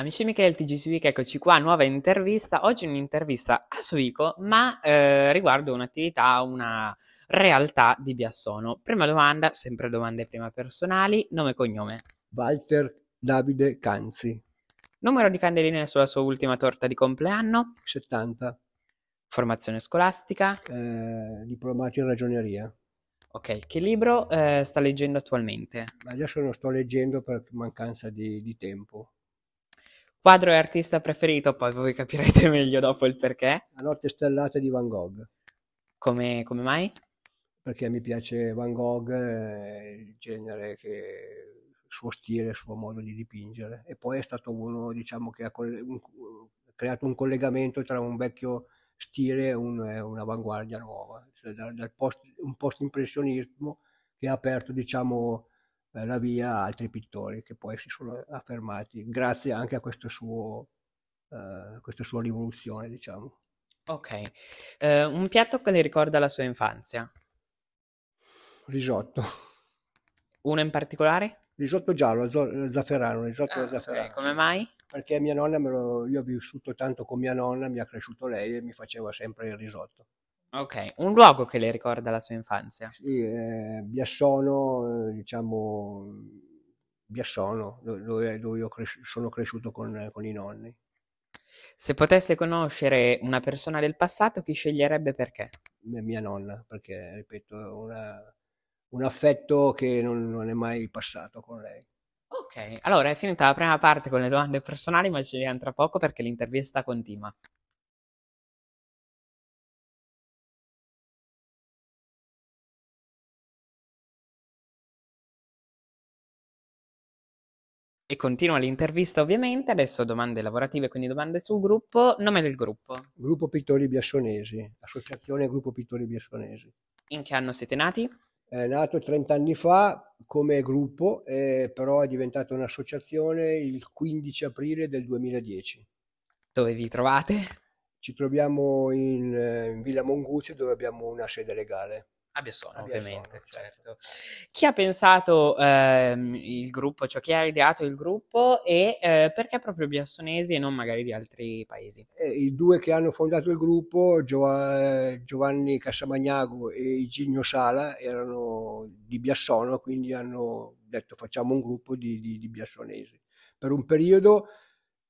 Amici Michele TG Week, eccoci qua, nuova intervista. Oggi un'intervista a Suico, ma eh, riguardo un'attività, una realtà di Biassono. Prima domanda, sempre domande prima personali, nome e cognome. Walter Davide Canzi. Numero di candeline sulla sua ultima torta di compleanno? 70. Formazione scolastica? Eh, diplomato in ragioneria. Ok, che libro eh, sta leggendo attualmente? Ma Adesso non sto leggendo per mancanza di, di tempo. Quadro e artista preferito, poi voi capirete meglio dopo il perché. La notte stellata di Van Gogh. Come, come mai? Perché mi piace Van Gogh, eh, il genere che il suo stile, il suo modo di dipingere. E poi è stato uno, diciamo, che ha creato un collegamento tra un vecchio stile e un, un'avanguardia nuova, cioè, dal, dal post, un post-impressionismo che ha aperto, diciamo, la via altri pittori che poi si sono affermati grazie anche a questo suo, uh, questa sua rivoluzione, diciamo. Ok, uh, un piatto che le ricorda la sua infanzia? Risotto. Uno in particolare? Risotto giallo, zafferano, risotto ah, zafferano. Okay. Come mai? Perché mia nonna, lo, io ho vissuto tanto con mia nonna, mi ha cresciuto lei e mi faceva sempre il risotto. Ok, un luogo che le ricorda la sua infanzia. Sì, eh, Biassono, eh, diciamo, Biassono, dove, dove io cres- sono cresciuto con, con i nonni. Se potesse conoscere una persona del passato, chi sceglierebbe perché? mia, mia nonna, perché ripeto, è una- un affetto che non, non è mai passato con lei. Ok, allora è finita la prima parte con le domande personali, ma ci vediamo tra poco perché l'intervista continua. E continua l'intervista ovviamente, adesso domande lavorative, quindi domande sul gruppo, nome del gruppo. Gruppo Pittori Biassonesi, associazione Gruppo Pittori Biassonesi. In che anno siete nati? È nato 30 anni fa come gruppo, eh, però è diventata un'associazione il 15 aprile del 2010. Dove vi trovate? Ci troviamo in, eh, in Villa Monguce dove abbiamo una sede legale. A Biasone, a ovviamente, certo. certo. Chi ha pensato ehm, il gruppo, cioè chi ha ideato il gruppo e eh, perché proprio biassonesi e non magari di altri paesi? Eh, I due che hanno fondato il gruppo, Gio- Giovanni Cassamagnago e Iginio Sala, erano di Biassono, quindi hanno detto facciamo un gruppo di, di, di biassonesi. Per un periodo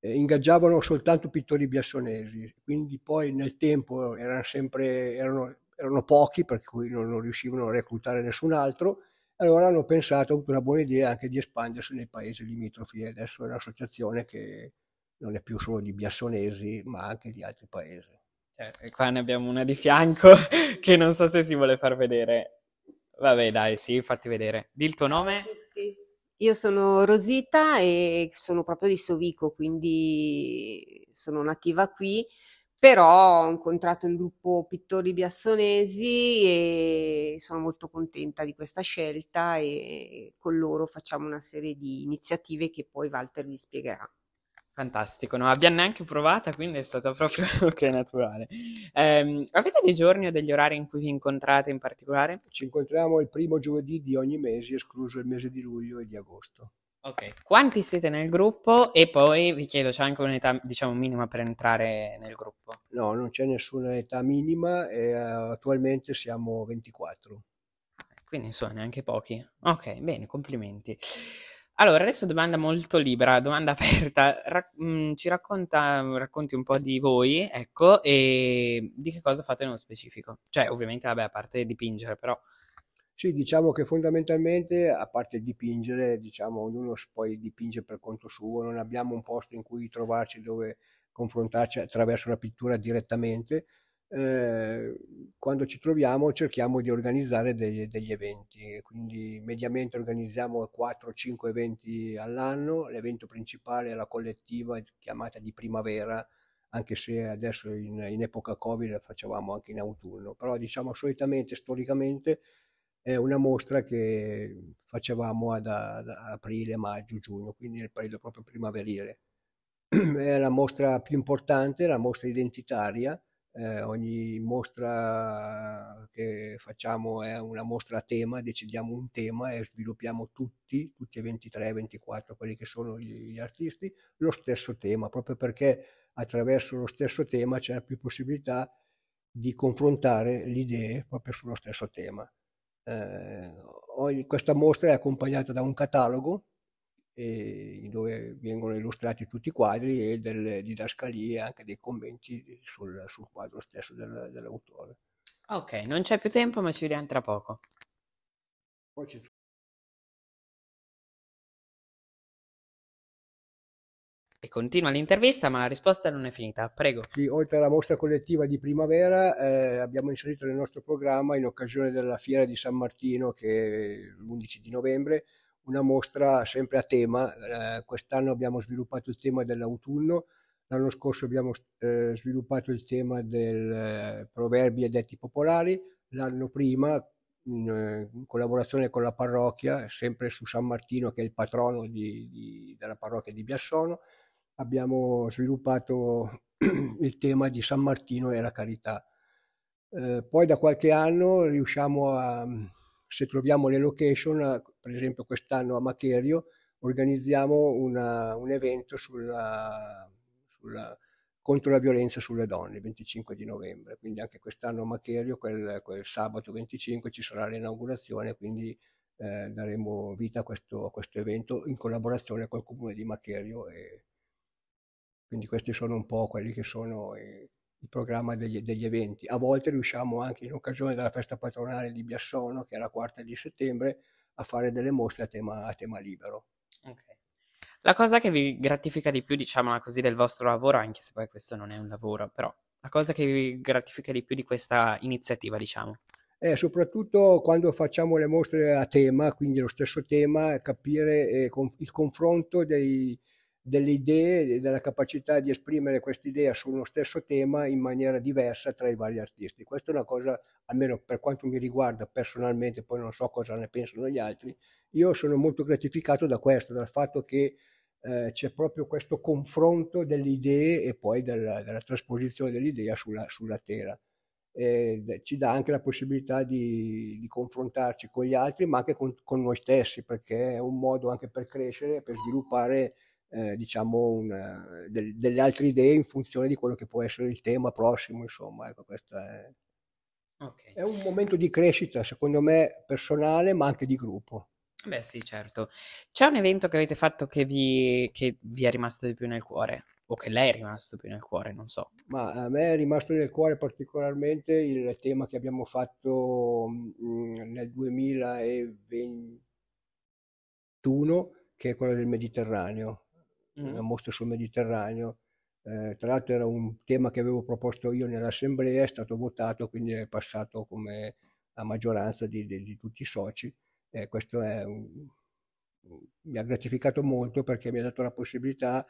eh, ingaggiavano soltanto pittori biassonesi, quindi poi nel tempo erano sempre... Erano, erano pochi per cui non, non riuscivano a reclutare nessun altro, allora hanno pensato, avuto una buona idea anche di espandersi nei paesi limitrofi adesso è un'associazione che non è più solo di biassonesi ma anche di altri paesi. Cioè, e qua ne abbiamo una di fianco che non so se si vuole far vedere. Vabbè dai, sì, fatti vedere. Di il tuo nome? Io sono Rosita e sono proprio di Sovico, quindi sono nativa qui però ho incontrato il gruppo Pittori Biassonesi e sono molto contenta di questa scelta e con loro facciamo una serie di iniziative che poi Walter vi spiegherà. Fantastico, non l'abbiamo neanche provata, quindi è stato proprio ok, naturale. Eh, avete dei giorni o degli orari in cui vi incontrate in particolare? Ci incontriamo il primo giovedì di ogni mese, escluso il mese di luglio e di agosto. Ok, quanti siete nel gruppo? E poi vi chiedo, c'è anche un'età, diciamo, minima per entrare nel gruppo? No, non c'è nessuna età minima e uh, attualmente siamo 24. Quindi insomma, neanche pochi. Ok, bene, complimenti. Allora, adesso domanda molto libera, domanda aperta. Ra- mh, mm, ci racconta, racconti un po' di voi, ecco, e di che cosa fate nello specifico? Cioè, ovviamente, vabbè, a parte dipingere, però... Sì, diciamo che fondamentalmente, a parte dipingere, diciamo ognuno poi dipinge per conto suo, non abbiamo un posto in cui trovarci dove confrontarci attraverso la pittura direttamente. Ehm, quando ci troviamo cerchiamo di organizzare degli degli eventi, quindi mediamente organizziamo 4, 5 eventi all'anno. L'evento principale è la collettiva chiamata di primavera, anche se adesso in in epoca Covid la facevamo anche in autunno, però diciamo solitamente, storicamente è una mostra che facevamo ad, ad aprile, maggio, giugno, quindi nel periodo proprio primaverile. È la mostra più importante, la mostra identitaria. Eh, ogni mostra che facciamo è una mostra a tema, decidiamo un tema e sviluppiamo tutti, tutti e 23, 24, quelli che sono gli, gli artisti, lo stesso tema, proprio perché attraverso lo stesso tema c'è più possibilità di confrontare le idee proprio sullo stesso tema. Eh, questa mostra è accompagnata da un catalogo eh, dove vengono illustrati tutti i quadri e delle didascalie e anche dei commenti sul, sul quadro stesso del, dell'autore. Ok, non c'è più tempo, ma ci vediamo tra poco. continua l'intervista, ma la risposta non è finita. Prego. Sì, oltre alla mostra collettiva di primavera, eh, abbiamo inserito nel nostro programma, in occasione della fiera di San Martino, che è l'11 di novembre, una mostra sempre a tema. Eh, quest'anno abbiamo sviluppato il tema dell'autunno, l'anno scorso abbiamo eh, sviluppato il tema del eh, proverbi e detti popolari, l'anno prima in, eh, in, collaborazione con la parrocchia, sempre su San Martino che è il patrono di, di, della parrocchia di Biassono, abbiamo sviluppato il tema di San Martino e la carità. Eh, poi da qualche anno riusciamo a, se troviamo le location, per esempio quest'anno a Macherio, organizziamo una, un evento sulla, sulla, contro la violenza sulle donne, il 25 di novembre. Quindi anche quest'anno a Macherio, quel, quel sabato 25, ci sarà l'inaugurazione, quindi eh, daremo vita a questo, a questo, evento in collaborazione col comune di Macherio e, quindi questi sono un po' quelli che sono eh, il programma degli, degli, eventi. A volte riusciamo anche in occasione della festa patronale di Biassono, che è la quarta di settembre, a fare delle mostre a tema, a tema libero. Okay. La cosa che vi gratifica di più, diciamola così, del vostro lavoro, anche se poi questo non è un lavoro, però la cosa che vi gratifica di più di questa iniziativa, diciamo? Eh, soprattutto quando facciamo le mostre a tema, quindi lo stesso tema, capire eh, con, il confronto dei, delle idee e della capacità di esprimere questa idea su uno stesso tema in maniera diversa tra i vari artisti. Questa è una cosa, almeno per quanto mi riguarda personalmente, poi non so cosa ne pensano gli altri, io sono molto gratificato da questo, dal fatto che eh, c'è proprio questo confronto delle idee e poi della, della trasposizione dell'idea sulla, sulla tela. Eh, ci dà anche la possibilità di, di, confrontarci con gli altri, ma anche con, con noi stessi, perché è un modo anche per crescere, per sviluppare eh, diciamo un, eh, del, delle altre idee in funzione di quello che può essere il tema prossimo, insomma, ecco, questo è, okay. è un momento di crescita, secondo me, personale, ma anche di gruppo. Beh, sì, certo. C'è un evento che avete fatto che vi, che vi è rimasto di più nel cuore? o che lei è rimasto più nel cuore, non so. Ma a me è rimasto nel cuore particolarmente il tema che abbiamo fatto mm, nel 2021, che è quello del Mediterraneo mm. una mm-hmm. mostra sul Mediterraneo. Eh, tra l'altro era un tema che avevo proposto io nell'assemblea, è stato votato, quindi è passato come la maggioranza di, di, di tutti i soci. Eh, questo un, mi ha gratificato molto perché mi ha dato la possibilità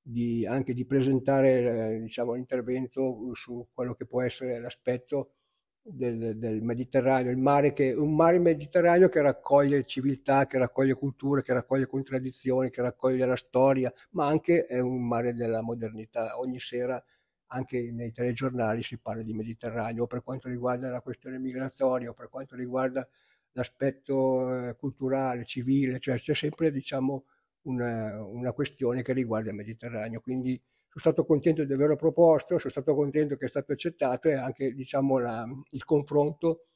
di, anche di presentare eh, diciamo, l'intervento su quello che può essere l'aspetto del, del, Mediterraneo, il mare che, un mare mediterraneo che raccoglie civiltà, che raccoglie culture, che raccoglie contraddizioni, che raccoglie la storia, ma anche è un mare della modernità. Ogni sera anche nei telegiornali si parla di Mediterraneo per quanto riguarda la questione migratoria, per quanto riguarda l'aspetto eh, culturale, civile, cioè c'è sempre diciamo, una, eh, una questione che riguarda il Mediterraneo. Quindi sono stato contento di averlo proposto, sono stato contento che è stato accettato e anche diciamo, la, il confronto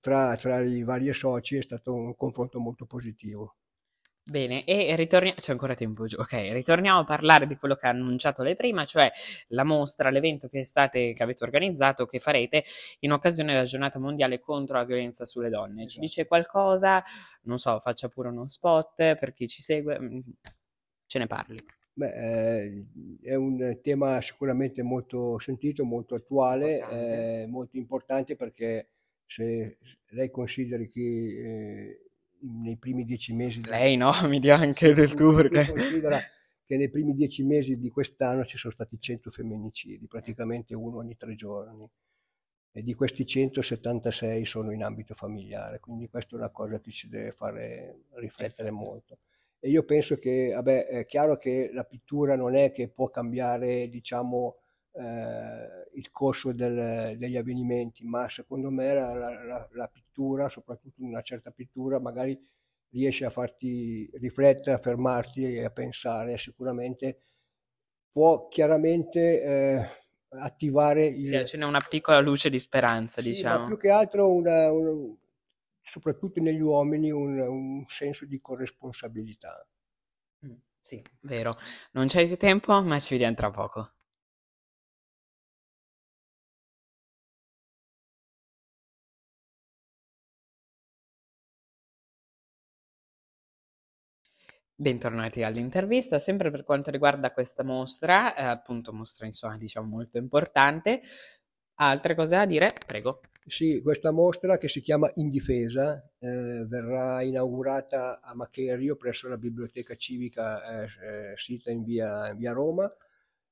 tra, tra, i vari soci è stato un confronto molto positivo. Bene, e ritorniamo, c'è ancora tempo giù, ok, ritorniamo a parlare di quello che ha annunciato lei prima, cioè la mostra, l'evento che, state, che avete organizzato, che farete in occasione della giornata mondiale contro la violenza sulle donne. Esatto. Ci dice qualcosa? Non so, faccia pure uno spot per chi ci segue, mm, ce ne parli. Beh, eh, è un tema sicuramente molto sentito, molto attuale, Importante. ehm, molto importante perché se lei consideri che, ehm, nei primi dieci mesi Lei no, mi dia anche del tu perché considera che nei primi dieci mesi di quest'anno ci sono stati 100 femminicidi, praticamente uno ogni tre giorni. E di questi 176 sono in ambito familiare, quindi questa è una cosa che ci deve fare riflettere molto. E io penso che, vabbè, è chiaro che la pittura non è che può cambiare, diciamo, eh, il corso del, degli avvenimenti, ma secondo me la, la, la, pittura, soprattutto una certa pittura, magari riesce a farti riflettere, a fermarti e a pensare. Sicuramente può chiaramente eh, attivare... Il... Sì, ce n'è una piccola luce di speranza, sì, diciamo. più che altro una, una, soprattutto negli uomini un, un senso di corresponsabilità. Mm, sì, vero. Non c'è più tempo, ma ci vediamo tra poco. Bentornati all'intervista, sempre per quanto riguarda questa mostra, eh, appunto mostra insomma diciamo molto importante, altre cose da dire? Prego. Sì, questa mostra che si chiama Indifesa eh, verrà inaugurata a Macherio presso la biblioteca civica eh, eh sita in via, in via Roma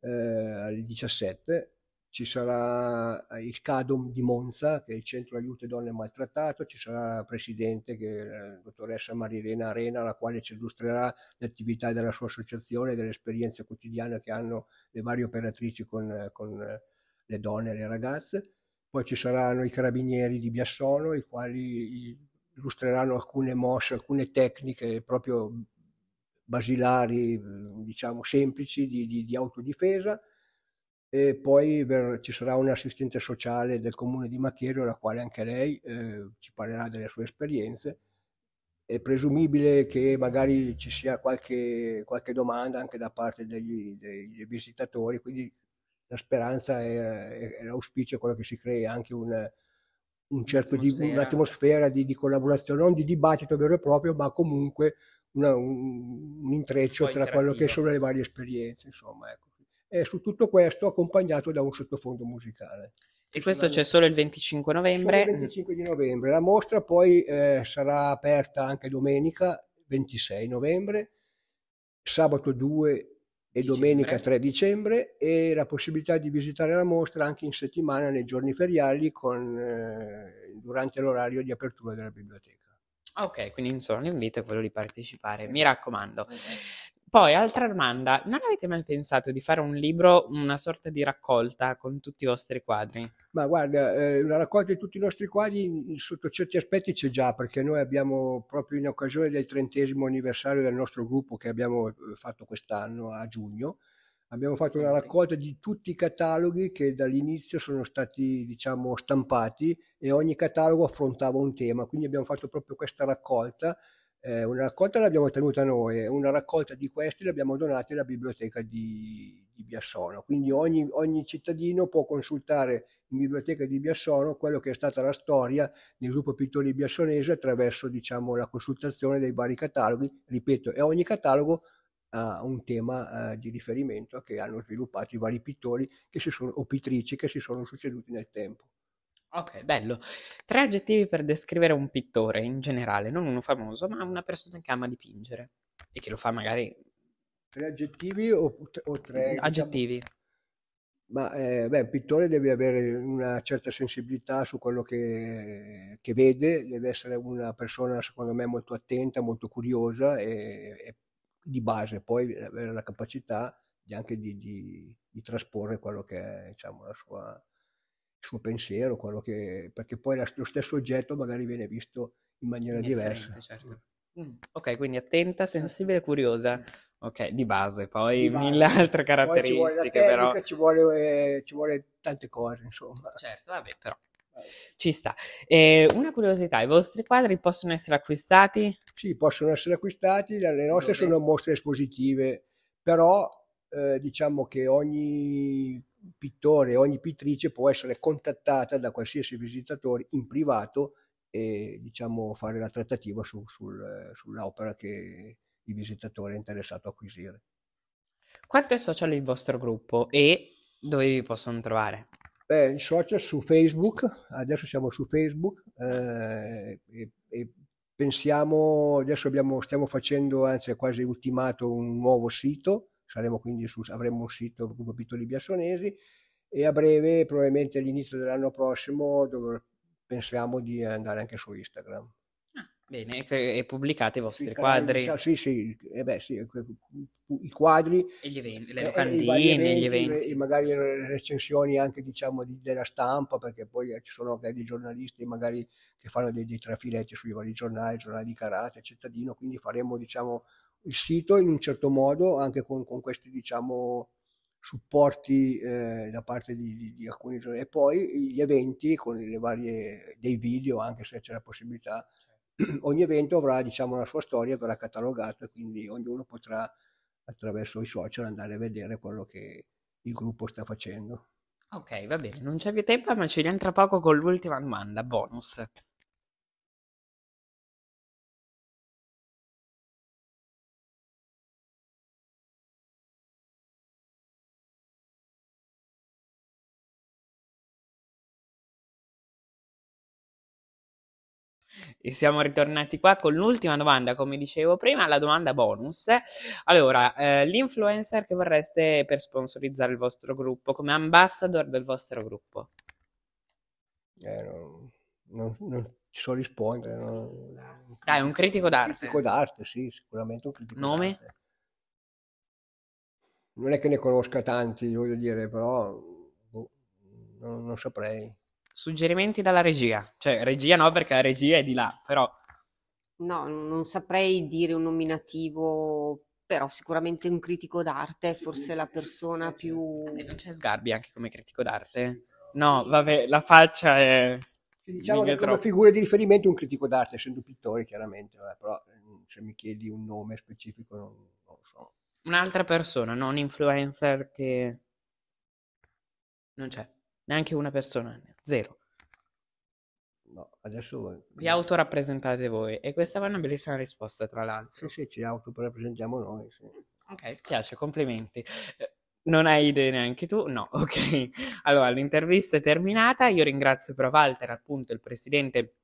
eh, alle 17. Ci sarà eh, il CADOM di Monza, che è il centro aiuto donne maltrattato, ci sarà la presidente, che è eh, la dottoressa Marilena Arena, la quale ci illustrerà le attività della sua associazione e delle esperienze quotidiane che hanno le varie operatrici con, con le donne e le ragazze. Poi ci saranno i carabinieri di Biassono, i quali illustreranno alcune mosse, alcune tecniche proprio basilari, diciamo semplici, di, di, di autodifesa. E poi ver- ci sarà un'assistente sociale del comune di Macchiero, la quale anche lei eh, ci parlerà delle sue esperienze è presumibile che magari ci sia qualche, qualche domanda anche da parte degli, dei, dei visitatori, quindi la speranza e, l'auspicio è quello che si crei anche un, un certo di, un'atmosfera di, di, collaborazione, non di dibattito vero e proprio, ma comunque una, un, un, intreccio tra quello che sono le varie esperienze, insomma, ecco. E su tutto questo accompagnato da un sottofondo musicale. E questo c'è solo il 25 novembre? Solo il 25 di novembre. La mostra poi eh, sarà aperta anche domenica 26 novembre, sabato 2 e domenica 3 dicembre e la possibilità di visitare la mostra anche in settimana nei giorni feriali con, eh, durante l'orario di apertura della biblioteca. Ok, quindi insomma l'invito è quello di partecipare, eh. mi raccomando. Okay. Poi, altra domanda, non avete mai pensato di fare un libro, una sorta di raccolta con tutti i vostri quadri? Ma guarda, eh, una raccolta di tutti i nostri quadri sotto certi aspetti c'è già, perché noi abbiamo proprio in occasione del trentesimo anniversario del nostro gruppo che abbiamo eh, fatto quest'anno a giugno, abbiamo fatto una raccolta di tutti i cataloghi che dall'inizio sono stati diciamo stampati e ogni catalogo affrontava un tema, quindi abbiamo fatto proprio questa raccolta eh, una raccolta l'abbiamo tenuta noi eh, una raccolta di questi l'abbiamo donata alla biblioteca di, di Biassono. Quindi ogni, ogni, cittadino può consultare in biblioteca di Biassono quello che è stata la storia del gruppo pittori biassonese attraverso diciamo, la consultazione dei vari cataloghi, ripeto, e ogni catalogo ha un tema eh, di riferimento che hanno sviluppato i vari pittori che si sono, o pittrici che si sono succeduti nel tempo. Ok, bello. Tre aggettivi per descrivere un pittore in generale, non uno famoso, ma una persona che ama dipingere e che lo fa magari Tre aggettivi o, o tre... Mm, diciamo? aggettivi. Ma eh, beh, un pittore deve avere una certa sensibilità su quello che, che, vede, deve essere una persona secondo me molto attenta, molto curiosa e, e di base poi avere la capacità di anche di, di, di trasporre quello che è diciamo, la sua suo pensiero, quello che, perché poi lo stesso oggetto magari viene visto in maniera in diversa. Certo. Mm. mm. Ok, quindi attenta, sensibile, curiosa. Ok, di base, poi di base. mille altre caratteristiche, poi ci vuole tecnica, però. Ci vuole, eh, ci vuole tante cose, insomma. Certo, vabbè, però. Ci sta. Eh, una curiosità, i vostri quadri possono essere acquistati? Sì, possono essere acquistati, le nostre Dove? sono mostre espositive, però eh, diciamo che ogni pittore, ogni pittrice può essere contattata da qualsiasi visitatore in privato e diciamo, fare la trattativa su, sul, sull'opera che il visitatore è interessato a acquisire. Quanto è social il vostro gruppo e dove vi possono trovare? Beh, i social su Facebook, adesso siamo su Facebook eh, e, e pensiamo, adesso abbiamo, stiamo facendo, anzi è quasi ultimato, un nuovo sito saremo quindi su, avremo un sito come Pittoli Biassonesi e a breve, probabilmente all'inizio dell'anno prossimo, pensiamo di andare anche su Instagram. Ah, bene, e pubblicate i vostri sì, quadri. Canali, sì, sì, eh beh, sì, i quadri. E gli eventi, le locandine, gli eventi. E magari le recensioni anche diciamo di, della stampa, perché poi eh, ci sono dei giornalisti magari che fanno dei, dei trafiletti sui vari giornali, giornali di carattere, cittadino, quindi faremo diciamo il sito in un certo modo, anche con, con questi diciamo, supporti eh, da parte di, di, di alcuni giornali e poi gli eventi con le varie dei video anche se c'è la possibilità ogni evento avrà diciamo la sua storia verrà catalogato e quindi ognuno potrà attraverso i social andare a vedere quello che il gruppo sta facendo ok va bene non c'è più tempo ma ci vediamo tra poco con l'ultima domanda bonus E siamo ritornati qua con l'ultima domanda, come dicevo prima, la domanda bonus. Allora, eh, l'influencer che vorreste per sponsorizzare il vostro gruppo, come ambassador del vostro gruppo? Eh, non, non, non ci so rispondere. Non... Dai, un critico d'arte. Un critico d'arte, sì, sicuramente un critico Nome? D'arte. Non è che ne conosca tanti, voglio dire, però boh, non, non saprei. Suggerimenti dalla regia. Cioè, regia no, perché la regia è di là, però... No, non saprei dire un nominativo, però sicuramente un critico d'arte è forse la persona più... Eh, non c'è Sgarbi anche come critico d'arte? No, vabbè, la faccia è... diciamo che come figura di riferimento un critico d'arte, essendo pittore chiaramente, però mm, se mi chiedi un nome specifico non, non lo so. Un'altra persona, non influencer che... Non c'è. Neanche una persona, zero. No, boh, adesso... Vi autorappresentate voi e questa è una bellissima risposta, tra l'altro. Sì, sì, ci autorappresentiamo noi. Sì. Ok, piace, complimenti. Eh, non hai idee neanche tu? No, ok. Allora, l'intervista è terminata. Io ringrazio però Walter, appunto, il presidente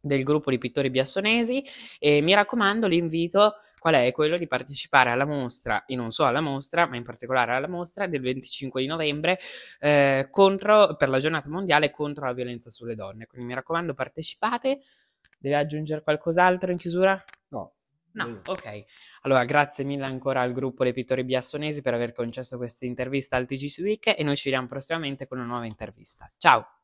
del gruppo di pittori biassonesi e mi raccomando l'invito qual è? Quello di partecipare alla mostra e non solo alla mostra ma in particolare alla mostra del 25 di novembre eh, contro, per la giornata mondiale contro la violenza sulle donne quindi mi raccomando partecipate deve aggiungere qualcos'altro in chiusura? no No, ok. Allora, grazie mille ancora al gruppo dei pittori biassonesi per aver concesso questa intervista al TG Week e noi ci vediamo prossimamente con una nuova intervista. Ciao!